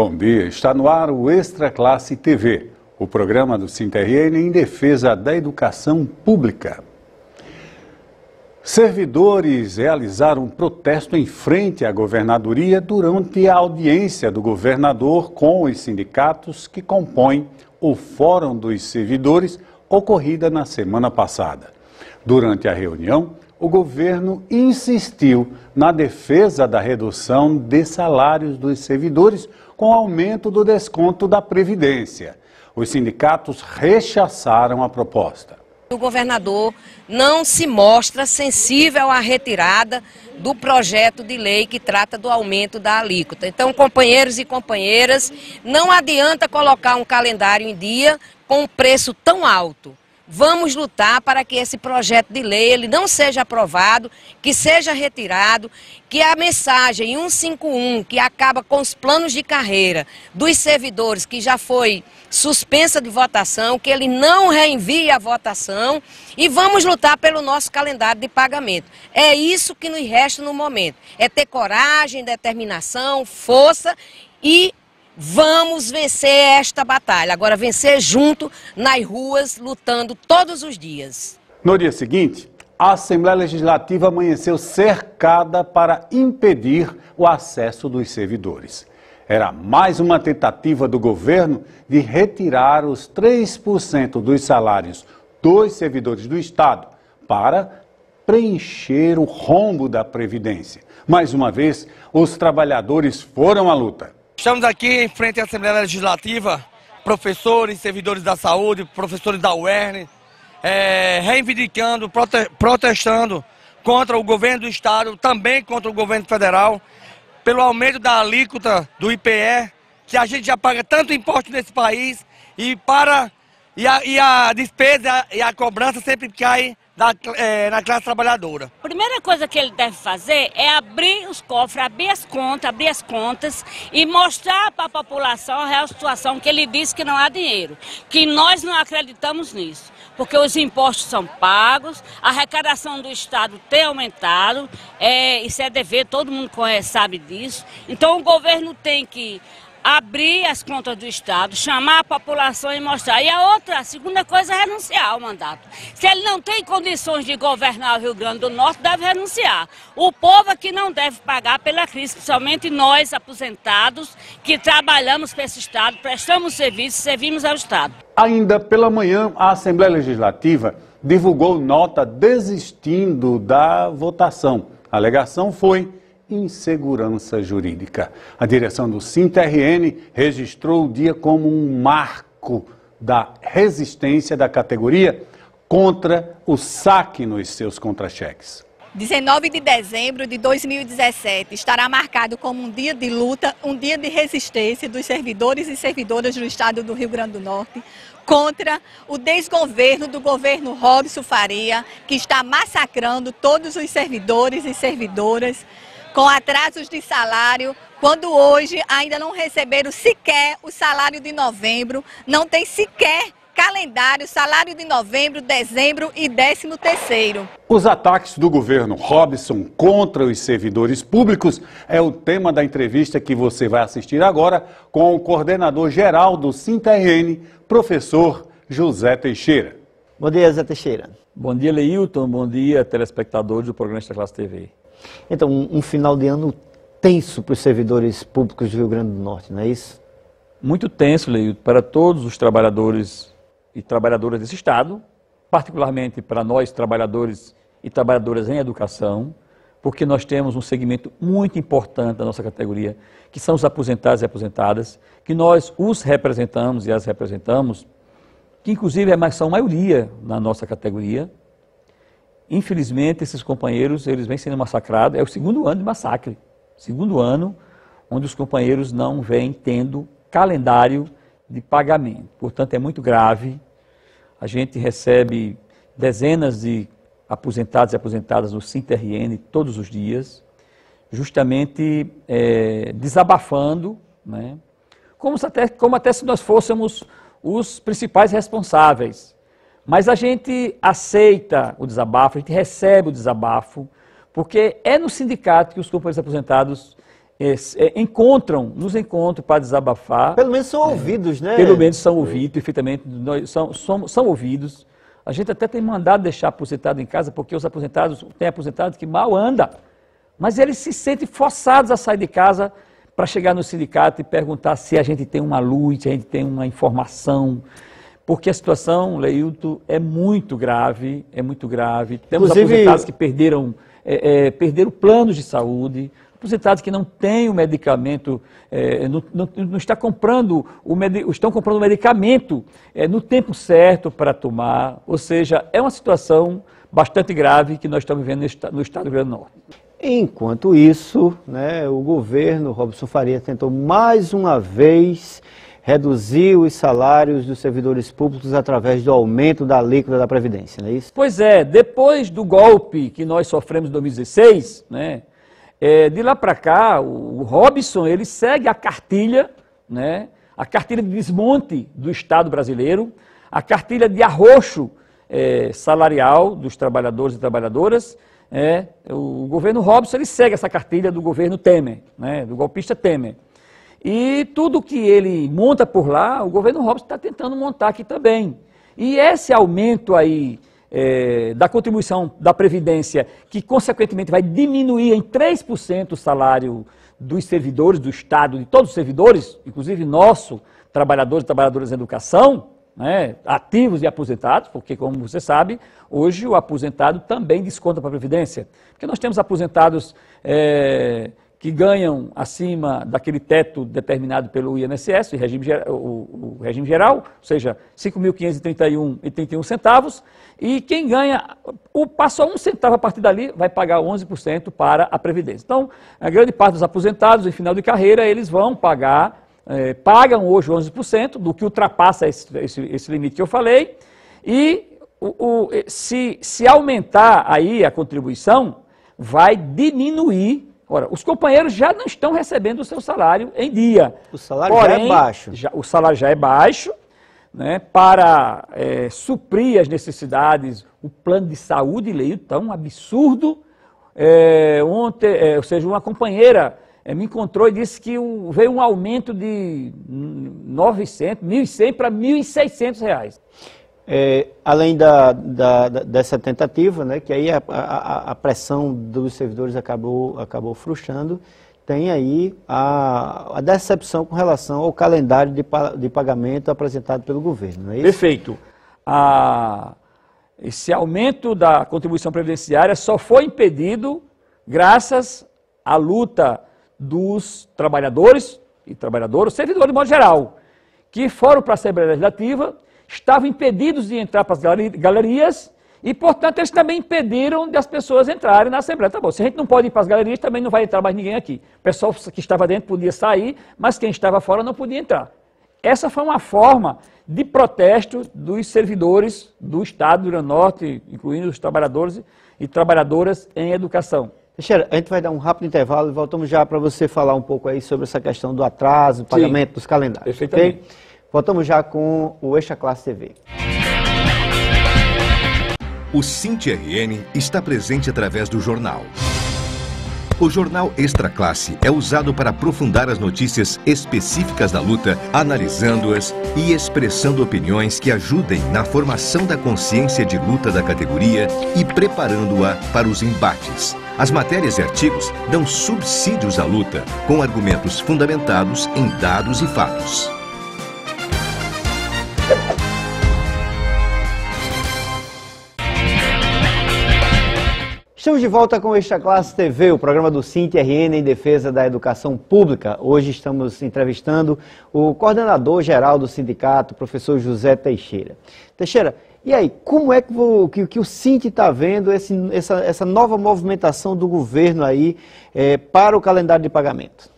Bom dia, está no ar o Extra Classe TV, o programa do CINTRN em defesa da educação pública. Servidores realizaram um protesto em frente à governadoria durante a audiência do governador com os sindicatos que compõem o Fórum dos Servidores, ocorrida na semana passada. Durante a reunião, o governo insistiu na defesa da redução de salários dos servidores com aumento do desconto da Previdência. Os sindicatos rechaçaram a proposta. O governador não se mostra sensível à retirada do projeto de lei que trata do aumento da alíquota. Então, companheiros e companheiras, não adianta colocar um calendário em dia com um preço tão alto. Vamos lutar para que esse projeto de lei ele não seja aprovado, que seja retirado, que a mensagem 151, que acaba com os planos de carreira dos servidores, que já foi suspensa de votação, que ele não reenvie a votação e vamos lutar pelo nosso calendário de pagamento. É isso que nos resta no momento, é ter coragem, determinação, força e Vamos vencer esta batalha. Agora, vencer junto nas ruas, lutando todos os dias. No dia seguinte, a Assembleia Legislativa amanheceu cercada para impedir o acesso dos servidores. Era mais uma tentativa do governo de retirar os 3% dos salários dos servidores do Estado para preencher o rombo da Previdência. Mais uma vez, os trabalhadores foram à luta. Estamos aqui em frente à Assembleia Legislativa, professores, servidores da saúde, professores da UERN, é, reivindicando, prote protestando contra o governo do Estado, também contra o governo federal, pelo aumento da alíquota do IPE, que a gente já paga tanto imposto nesse país, e para e a, e a despesa e a cobrança sempre cai na, é, eh, na classe trabalhadora. Primeira coisa que ele deve fazer é abrir os cofres, abrir as contas, abrir as contas e mostrar para a população a real situação que ele diz que não há dinheiro, que nós não acreditamos nisso, porque os impostos são pagos, a arrecadação do Estado tem aumentado, é, isso é dever, todo mundo conhece, sabe disso. Então o governo tem que abrir as contas do Estado, chamar a população e mostrar. E a outra, a segunda coisa é renunciar ao mandato. Se ele não tem condições de governar o Rio Grande do Norte, deve renunciar. O povo aqui é não deve pagar pela crise, principalmente nós, aposentados, que trabalhamos para esse Estado, prestamos serviço, servimos ao Estado. Ainda pela manhã, a Assembleia Legislativa divulgou nota desistindo da votação. A alegação foi insegurança jurídica. A direção do Cint-RN registrou o dia como um marco da resistência da categoria contra o saque nos seus contra-cheques. 19 de dezembro de 2017 estará marcado como um dia de luta, um dia de resistência dos servidores e servidoras do Estado do Rio Grande do Norte contra o desgoverno do governo Robson Faria, que está massacrando todos os servidores e servidoras com atrasos de salário, quando hoje ainda não receberam sequer o salário de novembro, não tem sequer calendário, salário de novembro, dezembro e décimo terceiro. Os ataques do governo Robson contra os servidores públicos é o tema da entrevista que você vai assistir agora com o coordenador geral do SINTRN, professor José Teixeira. Bom dia, José Teixeira. Bom dia, Leilton. Bom dia, telespectadores do programa Esta Classe TV. Então, um final de ano tenso para os servidores públicos do Rio Grande do Norte, não é isso? Muito tenso, Leilton, para todos os trabalhadores e trabalhadoras desse Estado, particularmente para nós, trabalhadores e trabalhadoras em educação, porque nós temos um segmento muito importante da nossa categoria, que são os aposentados e aposentadas, que nós os representamos e as representamos que inclusive é são maioria na nossa categoria. Infelizmente, esses companheiros, eles vêm sendo massacrados. É o segundo ano de massacre. Segundo ano, onde os companheiros não vêm tendo calendário de pagamento. Portanto, é muito grave. A gente recebe dezenas de aposentados e aposentadas no CINTRN todos os dias, justamente é, desabafando, né? como, se até, como até se nós fôssemos os principais responsáveis. Mas a gente aceita o desabafo, a gente recebe o desabafo, porque é no sindicato que os companheiros aposentados é, é, encontram, nos encontram para desabafar. Pelo menos são é, ouvidos, né? Pelo menos são ouvidos, perfeitamente. Nós são, somos, são ouvidos. A gente até tem mandado deixar aposentado em casa, porque os aposentados, tem aposentados que mal anda. Mas eles se sentem forçados a sair de casa para chegar no sindicato e perguntar se a gente tem uma luz, se a gente tem uma informação. Porque a situação, Leilton, é muito grave, é muito grave. Temos Inclusive... aposentados que perderam, é, é, perderam planos de saúde, aposentados que não têm o medicamento, é, não, não, não, está comprando o med... estão comprando o medicamento é, no tempo certo para tomar. Ou seja, é uma situação bastante grave que nós estamos vivendo no Estado do Rio Grande do Norte. Enquanto isso, né, o governo Robson Faria tentou mais uma vez reduzir os salários dos servidores públicos através do aumento da alíquota da Previdência, não é isso? Pois é, depois do golpe que nós sofremos em 2016, né, é, de lá para cá, o, o Robson ele segue a cartilha, né, a cartilha de desmonte do Estado brasileiro, a cartilha de arroxo é, salarial dos trabalhadores e trabalhadoras, é, o governo Robson ele segue essa cartilha do governo Temer, né, do golpista Temer. E tudo que ele monta por lá, o governo Robson está tentando montar aqui também. E esse aumento aí é, da contribuição da Previdência, que consequentemente vai diminuir em 3% o salário dos servidores do Estado, de todos os servidores, inclusive nosso, trabalhadores e trabalhadoras da educação, né, ativos e aposentados, porque, como você sabe, hoje o aposentado também desconta para a Previdência. Porque nós temos aposentados é, que ganham acima daquele teto determinado pelo INSS, o regime, o, o regime geral, ou seja, R$ 5.531,31 centavos, e quem ganha, o, passa um centavo a partir dali, vai pagar 11% para a Previdência. Então, a grande parte dos aposentados, em final de carreira, eles vão pagar é, pagam hoje 11%, do que ultrapassa esse, esse, esse limite que eu falei, e o, o, se, se aumentar aí a contribuição, vai diminuir Ora, os companheiros já não estão recebendo o seu salário em dia. O salário Porém, já é baixo. Já, o salário já é baixo, né, para é, suprir as necessidades, o plano de saúde, leio tão absurdo. É, ontem, é, ou seja, uma companheira é, me encontrou e disse que veio um aumento de 900, 1.100 para 1.600 reais. É, além da, da, dessa tentativa, né, que aí a, a, a, pressão dos servidores acabou, acabou frustrando, tem aí a, a decepção com relação ao calendário de, de pagamento apresentado pelo governo. É Perfeito. esse aumento da contribuição previdenciária só foi impedido graças à luta dos trabalhadores e trabalhadoras, servidores de modo geral, que foram para a Assembleia Legislativa, estavam impedidos de entrar para as galerias e, portanto, eles também impediram as pessoas entrarem na Assembleia. Tá bom, se a gente não pode ir para as galerias, também não vai entrar mais ninguém aqui. O pessoal que estava dentro podia sair, mas quem estava fora não podia entrar. Essa foi uma forma de protesto dos servidores do Estado do Rio Norte, incluindo os trabalhadores e trabalhadoras em educação. Teixeira, a gente vai dar um rápido intervalo e voltamos já para você falar um pouco aí sobre essa questão do atraso, do pagamento Sim, dos calendários. Perfeitamente. Okay? Voltamos já com o Eixa Classe TV. O RN está presente através do jornal o jornal Extra Classe é usado para aprofundar as notícias específicas da luta, analisando-as e expressando opiniões que ajudem na formação da consciência de luta da categoria e preparando-a para os embates. As matérias e artigos dão subsídios à luta, com argumentos fundamentados em dados e fatos. Estamos de volta com Extra Classe TV, o programa do CINTRN em defesa da educação pública. Hoje estamos entrevistando o coordenador geral do sindicato, professor José Teixeira. Teixeira, e aí, como é que, o, que, que o está vendo esse, essa, essa, nova movimentação do governo aí é, para o calendário de pagamento?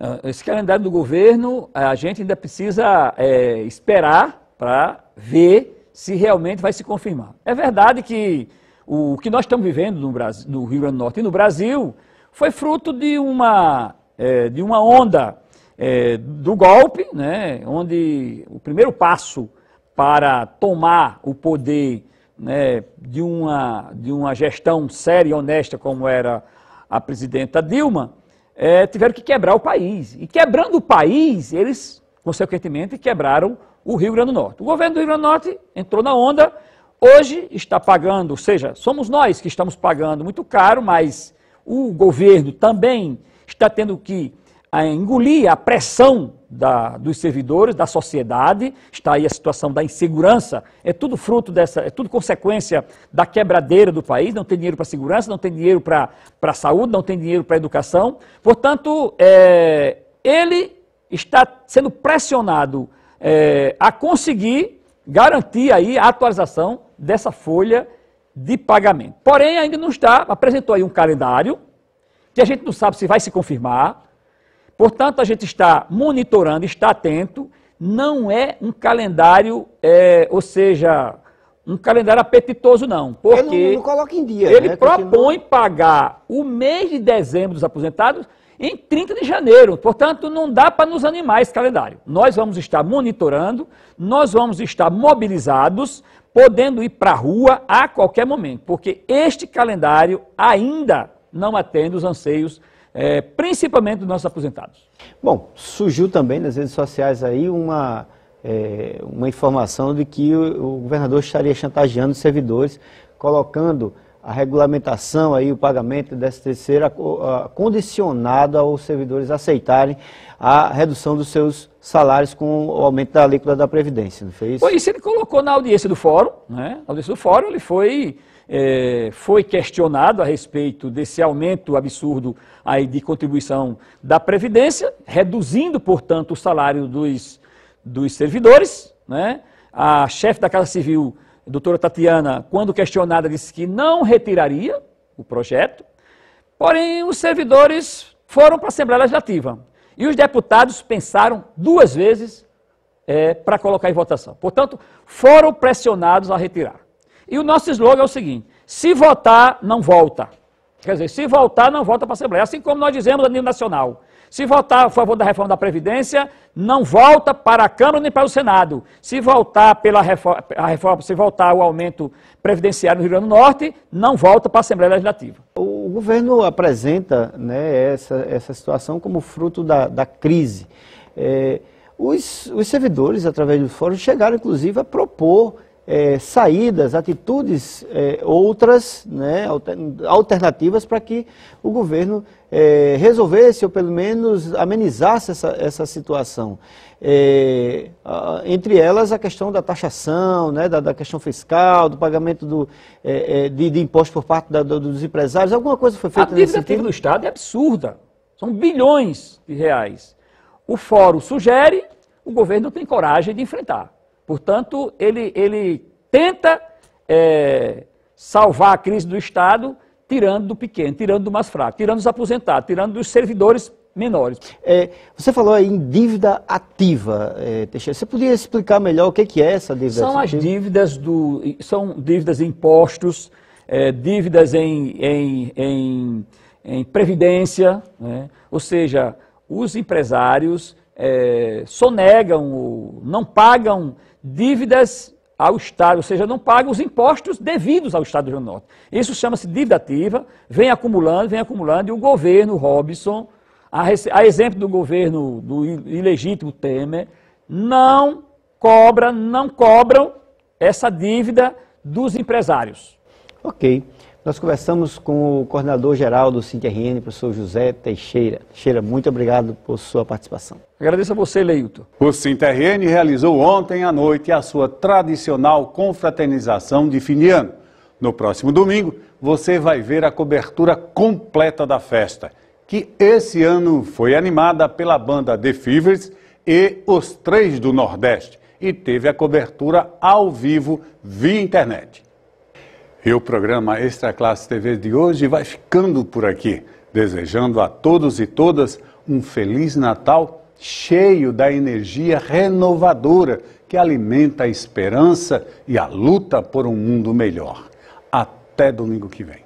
Ah, esse calendário do governo, a gente ainda precisa é, esperar para ver se realmente vai se confirmar. É verdade que o que nós estamos vivendo no, Brasil, no Rio Grande do Norte e no Brasil foi fruto de uma, é, de uma onda é, do golpe, né, onde o primeiro passo para tomar o poder né, de, uma, de uma gestão séria e honesta como era a presidenta Dilma, é, tiveram que quebrar o país. E quebrando o país, eles, consequentemente, quebraram o Rio Grande do Norte. O governo do Rio Grande do Norte entrou na onda hoje está pagando, ou seja, somos nós que estamos pagando muito caro, mas o governo também está tendo que eh, engolir a pressão da, dos servidores, da sociedade, está aí a situação da insegurança, é tudo fruto dessa, é tudo consequência da quebradeira do país, não tem dinheiro para segurança, não tem dinheiro para a saúde, não tem dinheiro para a educação, portanto, é, ele está sendo pressionado é, a conseguir garantir aí a atualização dessa folha de pagamento. Porém, ainda não está, apresentou aí um calendário que a gente não sabe se vai se confirmar. Portanto, a gente está monitorando, está atento. Não é um calendário, é, ou seja, um calendário apetitoso, não. Porque ele não, não coloca em dia. Ele né? propõe pagar o mês de dezembro dos aposentados em 30 de janeiro. Portanto, não dá para nos animar esse calendário. Nós vamos estar monitorando, nós vamos estar mobilizados podendo ir para a rua a qualquer momento, porque este calendário ainda não atende os anseios, é, principalmente dos nossos aposentados. Bom, surgiu também nas redes sociais aí uma, é, uma informação de que o, o governador estaria chantageando os servidores, colocando a regulamentação aí, o pagamento dessa terceira condicionado aos servidores aceitarem a redução dos seus salários com o aumento da alíquota da Previdência, não foi isso? Foi isso, ele colocou na audiência do fórum, né? Na audiência do fórum ele foi, é, foi questionado a respeito desse aumento absurdo aí de contribuição da Previdência, reduzindo, portanto, o salário dos, dos servidores, né? A chefe da Casa Civil doutora Tatiana, quando questionada, disse que não retiraria o projeto, porém os servidores foram para a Assembleia Legislativa e os deputados pensaram duas vezes é, para colocar em votação. Portanto, foram pressionados a retirar. E o nosso slogan é o seguinte: se votar, não volta. Quer dizer, se voltar, não volta para a Assembleia. Assim como nós dizemos a nível nacional: se votar a favor da reforma da Previdência, não volta para a Câmara nem para o Senado. Se votar pela reforma, reforma se voltar o aumento previdenciário no Rio Grande do Norte, não volta para a Assembleia Legislativa. O governo apresenta né, essa, essa situação como fruto da, da crise. É, os, os servidores, através do fórum, chegaram inclusive a propor é, saídas, atitudes é, outras, né, alternativas para que o governo é, resolvesse ou pelo menos amenizasse essa, essa situação. É, entre elas a questão da taxação, né, da, da questão fiscal, do pagamento do, é, é, de, de impostos por parte da, do, dos empresários, alguma coisa foi feita a nesse sentido? do Estado é absurda, são bilhões de reais. O fórum sugere, o governo tem coragem de enfrentar. Portanto, ele, ele tenta é, salvar a crise do Estado tirando do pequeno, tirando do mais fraco, tirando dos aposentados, tirando dos servidores menores. É, você falou aí em dívida ativa, é, Teixeira. Você podia explicar melhor o que, é essa dívida são ativa? São as dívidas do. São dívidas em impostos, é, dívidas em, em, em, em previdência, né? ou seja, os empresários é, sonegam ou não pagam dívidas ao Estado, ou seja, não pagam os impostos devidos ao Estado do Rio Norte. Isso chama-se dívida ativa, vem acumulando, vem acumulando, e o governo Robson, a, a exemplo do governo do ilegítimo Temer, não cobra, não cobram essa dívida dos empresários. Ok. Nós conversamos com o coordenador-geral do CINTRN, professor José Teixeira. Teixeira, muito obrigado por sua participação. Agradeço a você, Leilton. O CINTRN realizou ontem à noite a sua tradicional confraternização de fim de ano. No próximo domingo, você vai ver a cobertura completa da festa, que esse ano foi animada pela banda The Fevers e Os Três do Nordeste, e teve a cobertura ao vivo via internet. E o programa Extra Classe TV de hoje vai ficando por aqui, desejando a todos e todas um feliz Natal cheio da energia renovadora que alimenta a esperança e a luta por um mundo melhor. Até domingo que vem.